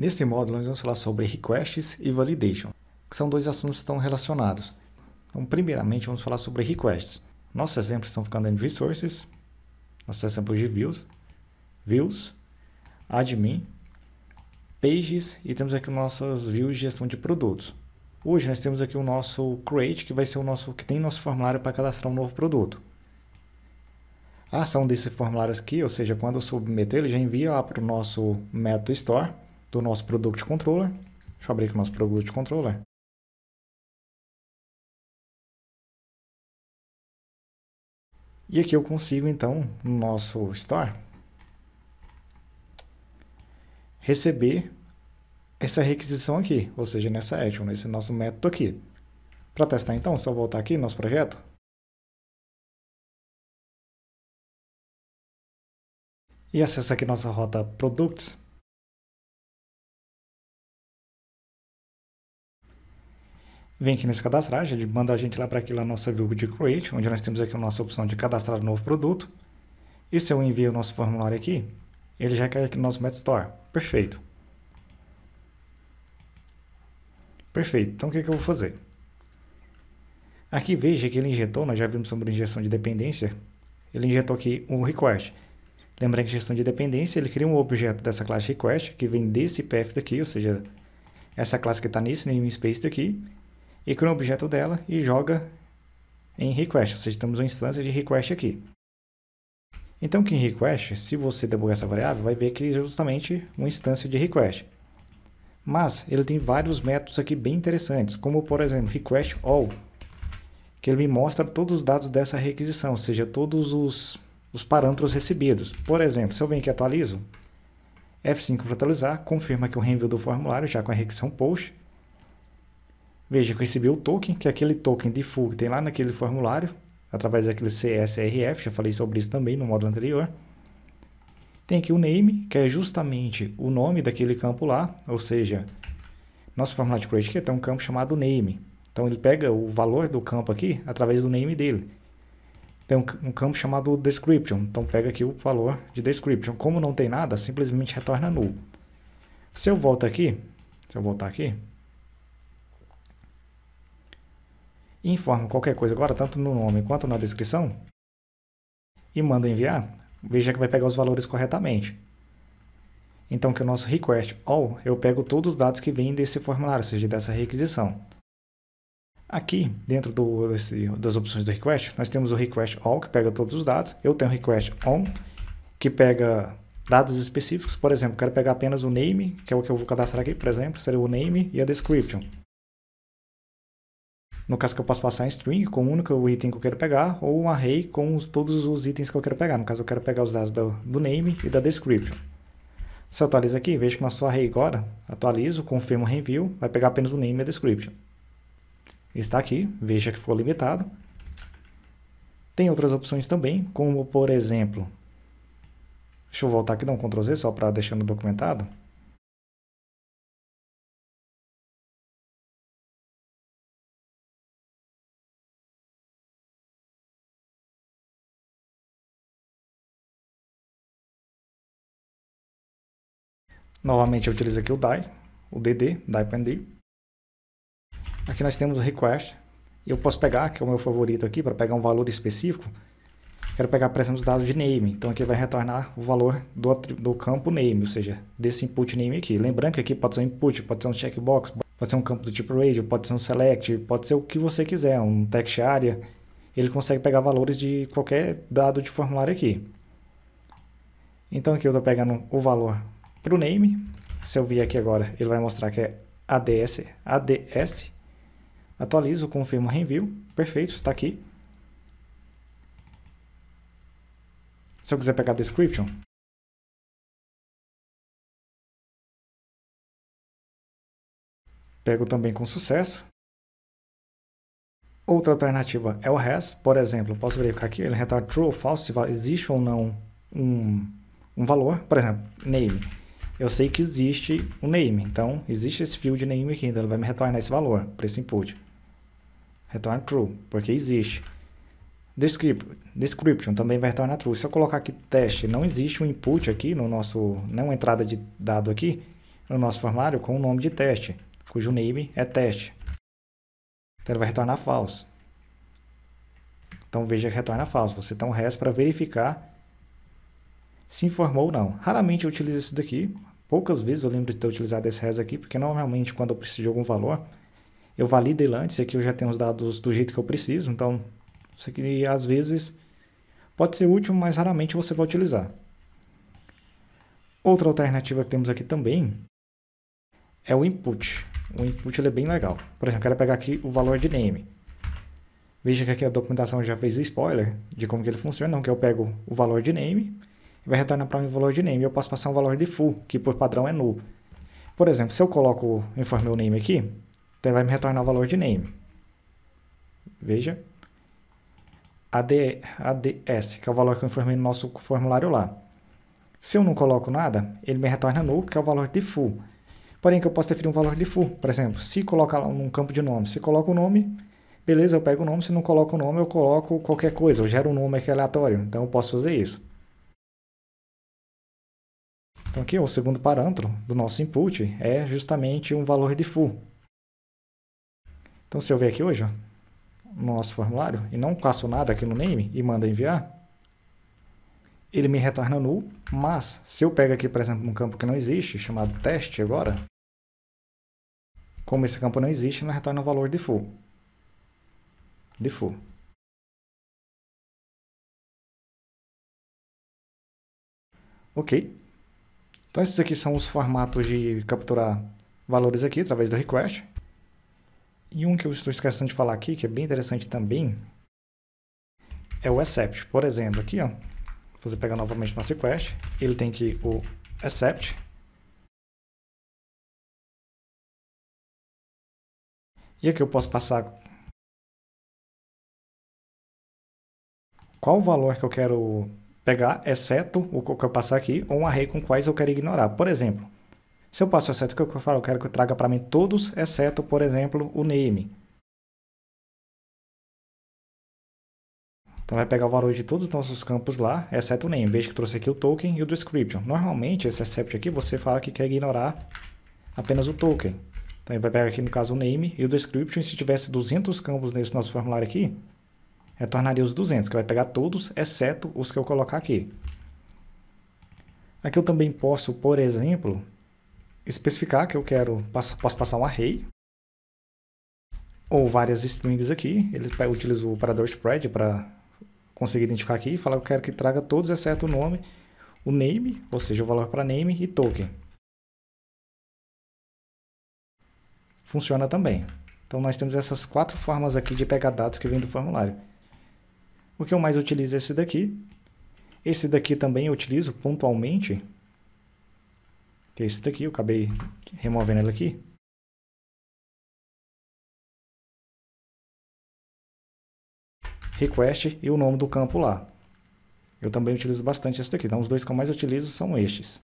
Nesse módulo, nós vamos falar sobre requests e validation, que são dois assuntos que estão relacionados. Então, primeiramente, vamos falar sobre requests. Nossos exemplos estão ficando em resources, nossos exemplos de views, views, admin, pages e temos aqui nossas views de gestão de produtos. Hoje nós temos aqui o nosso create, que vai ser o nosso que tem nosso formulário para cadastrar um novo produto. A ação desse formulário aqui, ou seja, quando eu submeto ele já envia lá para o nosso método store do nosso Product Controller. Deixa eu abrir aqui o nosso Product Controller. E aqui eu consigo, então, no nosso store, receber essa requisição aqui, ou seja, nessa action, nesse nosso método aqui. Para testar, então, só voltar aqui no nosso projeto. E acessa aqui nossa rota Products. vem aqui nesse cadastragem ele manda a gente lá para aqui na nossa view de Create, onde nós temos aqui a nossa opção de cadastrar um novo produto. E se eu envio o nosso formulário aqui, ele já cai aqui no nosso Store. Perfeito. Perfeito. Então, o que, que eu vou fazer? Aqui veja que ele injetou, nós já vimos sobre injeção de dependência, ele injetou aqui um request. Lembrando que gestão de dependência, ele cria um objeto dessa classe request, que vem desse path daqui, ou seja, essa classe que está nesse namespace daqui, e cria é um objeto dela e joga em request, ou seja, temos uma instância de request aqui. Então, que em request, se você debugar essa variável, vai ver que é justamente uma instância de request. Mas ele tem vários métodos aqui bem interessantes, como por exemplo, request all, que ele me mostra todos os dados dessa requisição, ou seja, todos os, os parâmetros recebidos. Por exemplo, se eu venho aqui e atualizo, F5 para atualizar, confirma que o reenvio do formulário já com a requisição post, Veja que eu recebi o token, que é aquele token de full que tem lá naquele formulário, através daquele CSRF, já falei sobre isso também no módulo anterior. Tem aqui o name, que é justamente o nome daquele campo lá, ou seja, nosso formulário de aqui tem é um campo chamado name. Então ele pega o valor do campo aqui através do name dele. Tem um, um campo chamado description, então pega aqui o valor de description. Como não tem nada, simplesmente retorna null. Se eu volto aqui, se eu voltar aqui, informa qualquer coisa agora, tanto no nome quanto na descrição, e manda enviar, veja que vai pegar os valores corretamente. Então, que o nosso request all, eu pego todos os dados que vêm desse formulário, ou seja, dessa requisição. Aqui, dentro do, desse, das opções do request, nós temos o request all, que pega todos os dados. Eu tenho o request on, que pega dados específicos. Por exemplo, quero pegar apenas o name, que é o que eu vou cadastrar aqui, por exemplo, seria o name e a description. No caso que eu posso passar um string com o único item que eu quero pegar, ou um array com os, todos os itens que eu quero pegar. No caso, eu quero pegar os dados do, do name e da description. Se eu atualizo aqui, vejo que só array agora, atualizo, confirmo o review, vai pegar apenas o name e a description. Está aqui, veja que ficou limitado. Tem outras opções também, como por exemplo, deixa eu voltar aqui, dar um Ctrl Z só para deixar no documentado. Novamente eu utilizo aqui o die, o dd, die.nd. Aqui nós temos o request. Eu posso pegar, que é o meu favorito aqui, para pegar um valor específico. Quero pegar, por exemplo, os dados de name. Então aqui vai retornar o valor do, do campo name, ou seja, desse input name aqui. Lembrando que aqui pode ser um input, pode ser um checkbox, pode ser um campo do tipo radio, pode ser um select, pode ser o que você quiser, um text area. Ele consegue pegar valores de qualquer dado de formulário aqui. Então aqui eu estou pegando o valor para o name, se eu vir aqui agora, ele vai mostrar que é ADS, ADS. Atualizo, confirmo review. Perfeito, está aqui. Se eu quiser pegar description, pego também com sucesso. Outra alternativa é o has, por exemplo, posso verificar aqui, ele retorna true ou false, se existe ou não um, um valor, por exemplo, name eu sei que existe o name. Então, existe esse field name aqui, então ele vai me retornar esse valor para esse input. Retorna true, porque existe. Description, description também vai retornar true. Se eu colocar aqui teste, não existe um input aqui no nosso, não é entrada de dado aqui no nosso formulário com o nome de teste, cujo name é teste. Então ele vai retornar false. Então veja que retorna falso. Você tem um REST para verificar se informou ou não. Raramente eu utilizo isso daqui. Poucas vezes eu lembro de ter utilizado esse res aqui, porque normalmente quando eu preciso de algum valor, eu valido ele antes, e aqui eu já tenho os dados do jeito que eu preciso, então isso aqui às vezes pode ser útil, mas raramente você vai utilizar. Outra alternativa que temos aqui também é o input. O input ele é bem legal. Por exemplo, eu quero pegar aqui o valor de name. Veja que aqui a documentação já fez o spoiler de como que ele funciona, não que eu pego o valor de name vai retornar para mim o valor de name. Eu posso passar um valor de full, que por padrão é null. Por exemplo, se eu coloco informe o name aqui, ele então vai me retornar o valor de name. Veja. AD, ADS, que é o valor que eu informei no nosso formulário lá. Se eu não coloco nada, ele me retorna null, que é o valor de full. Porém, que eu posso definir um valor de full. Por exemplo, se colocar um campo de nome, se coloca o nome, beleza, eu pego o nome. Se não coloca o nome, eu coloco qualquer coisa. Eu gero um nome aqui aleatório. Então, eu posso fazer isso. Então aqui o segundo parâmetro do nosso input é justamente um valor de full. Então se eu ver aqui hoje ó, no nosso formulário e não caço nada aqui no name e manda enviar, ele me retorna null, mas se eu pego aqui, por exemplo, um campo que não existe, chamado teste agora, como esse campo não existe, ele retorna o valor de full. De full. Ok. Então esses aqui são os formatos de capturar valores aqui através do request. E um que eu estou esquecendo de falar aqui, que é bem interessante também, é o except. Por exemplo, aqui, ó, você pega novamente nosso request, ele tem que o except. E aqui eu posso passar qual o valor que eu quero pegar, exceto o que eu passar aqui, ou um array com quais eu quero ignorar. Por exemplo, se eu passo exceto, o que eu falo? Eu quero que eu traga para mim todos, exceto, por exemplo, o name. Então vai pegar o valor de todos os nossos campos lá, exceto o name. Veja que trouxe aqui o token e o description. Normalmente, esse except aqui, você fala que quer ignorar apenas o token. Então ele vai pegar aqui, no caso, o name e o description. E se tivesse 200 campos nesse nosso formulário aqui, retornaria tornaria os 200, que vai pegar todos, exceto os que eu colocar aqui. Aqui eu também posso, por exemplo, especificar que eu quero, posso passar um array, ou várias strings aqui, ele utiliza o operador spread para conseguir identificar aqui, e falar que eu quero que traga todos, exceto o nome, o name, ou seja, o valor para name e token. Funciona também. Então nós temos essas quatro formas aqui de pegar dados que vêm do formulário. O que eu mais utilizo é esse daqui. Esse daqui também eu utilizo pontualmente. É esse daqui, eu acabei removendo ele aqui. Request e o nome do campo lá. Eu também utilizo bastante esse daqui. Então, os dois que eu mais utilizo são estes.